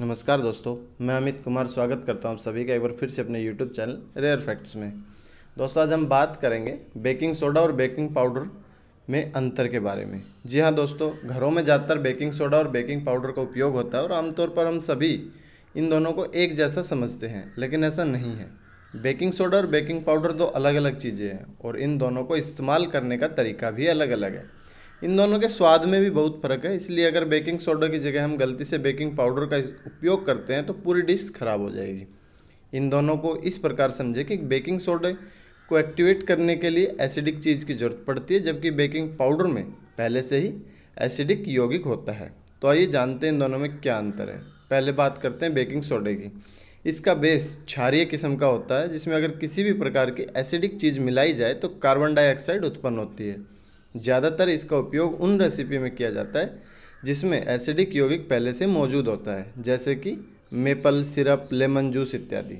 नमस्कार दोस्तों मैं अमित कुमार स्वागत करता हूँ आप सभी का एक बार फिर से अपने यूट्यूब चैनल रेयर फैक्ट्स में दोस्तों आज हम बात करेंगे बेकिंग सोडा और बेकिंग पाउडर में अंतर के बारे में जी हाँ दोस्तों घरों में ज़्यादातर बेकिंग सोडा और बेकिंग पाउडर का उपयोग होता है और आमतौर पर हम सभी इन दोनों को एक जैसा समझते हैं लेकिन ऐसा नहीं है बेकिंग सोडा और बेकिंग पाउडर दो अलग अलग चीज़ें हैं और इन दोनों को इस्तेमाल करने का तरीका भी अलग अलग है इन दोनों के स्वाद में भी बहुत फ़र्क है इसलिए अगर बेकिंग सोडा की जगह हम गलती से बेकिंग पाउडर का उपयोग करते हैं तो पूरी डिश खराब हो जाएगी इन दोनों को इस प्रकार समझे कि बेकिंग सोडा को एक्टिवेट करने के लिए एसिडिक चीज़ की ज़रूरत पड़ती है जबकि बेकिंग पाउडर में पहले से ही एसिडिक यौगिक होता है तो आइए जानते हैं इन दोनों में क्या अंतर है पहले बात करते हैं बेकिंग सोडे की इसका बेस क्षारीय किस्म का होता है जिसमें अगर किसी भी प्रकार की एसिडिक चीज़ मिलाई जाए तो कार्बन डाइऑक्साइड उत्पन्न होती है ज़्यादातर इसका उपयोग उन रेसिपी में किया जाता है जिसमें एसिडिक यौगिक पहले से मौजूद होता है जैसे कि मेपल सिरप लेमन जूस इत्यादि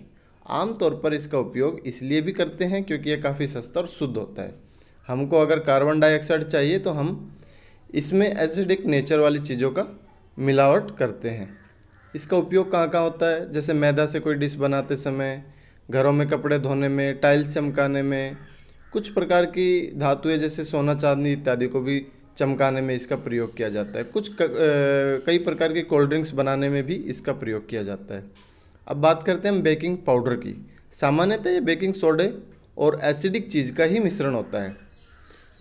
आमतौर पर इसका उपयोग इसलिए भी करते हैं क्योंकि यह काफ़ी सस्ता और शुद्ध होता है हमको अगर कार्बन डाइऑक्साइड चाहिए तो हम इसमें एसिडिक नेचर वाली चीज़ों का मिलावट करते हैं इसका उपयोग कहाँ कहाँ होता है जैसे मैदा से कोई डिश बनाते समय घरों में कपड़े धोने में टाइल्स चमकाने में कुछ प्रकार की धातुएं जैसे सोना चांदी इत्यादि को भी चमकाने में इसका प्रयोग किया जाता है कुछ क, आ, कई प्रकार के कोल्ड ड्रिंक्स बनाने में भी इसका प्रयोग किया जाता है अब बात करते हैं हम बेकिंग पाउडर की सामान्यतः ये बेकिंग सोडे और एसिडिक चीज़ का ही मिश्रण होता है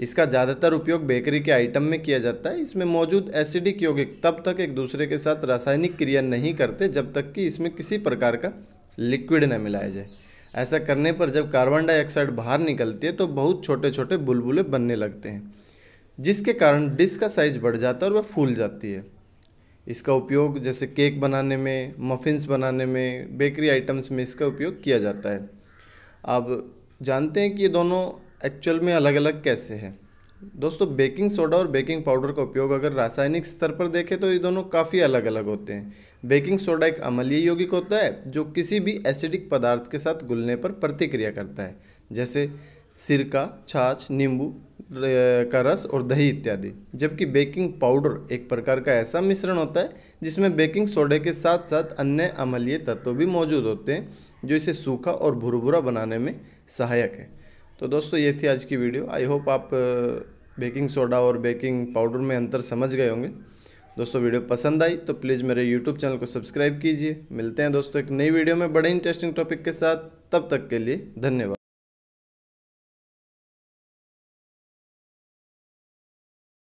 इसका ज़्यादातर उपयोग बेकरी के आइटम में किया जाता है इसमें मौजूद एसिडिक यौगिक तब तक एक दूसरे के साथ रासायनिक क्रिया नहीं करते जब तक कि इसमें किसी प्रकार का लिक्विड न मिलाया जाए ऐसा करने पर जब कार्बन डाइऑक्साइड बाहर निकलती है तो बहुत छोटे छोटे बुलबुले बनने लगते हैं जिसके कारण डिस्क का साइज बढ़ जाता है और वह फूल जाती है इसका उपयोग जैसे केक बनाने में मफिन्स बनाने में बेकरी आइटम्स में इसका उपयोग किया जाता है अब जानते हैं कि ये दोनों एक्चुअल में अलग अलग कैसे हैं दोस्तों बेकिंग सोडा और बेकिंग पाउडर का उपयोग अगर रासायनिक स्तर पर देखें तो ये दोनों काफ़ी अलग अलग होते हैं बेकिंग सोडा एक अमलीय यौगिक होता है जो किसी भी एसिडिक पदार्थ के साथ घुलने पर प्रतिक्रिया करता है जैसे सिरका छाछ नींबू का रस और दही इत्यादि जबकि बेकिंग पाउडर एक प्रकार का ऐसा मिश्रण होता है जिसमें बेकिंग सोडे के साथ साथ अन्य अमलीय तत्व भी मौजूद होते हैं जो इसे सूखा और भुरभुरा बनाने में सहायक है तो दोस्तों ये थी आज की वीडियो आई होप आप बेकिंग सोडा और बेकिंग पाउडर में अंतर समझ गए होंगे दोस्तों वीडियो पसंद आई तो प्लीज़ मेरे यूट्यूब चैनल को सब्सक्राइब कीजिए मिलते हैं दोस्तों एक नई वीडियो में बड़े इंटरेस्टिंग टॉपिक के साथ तब तक के लिए धन्यवाद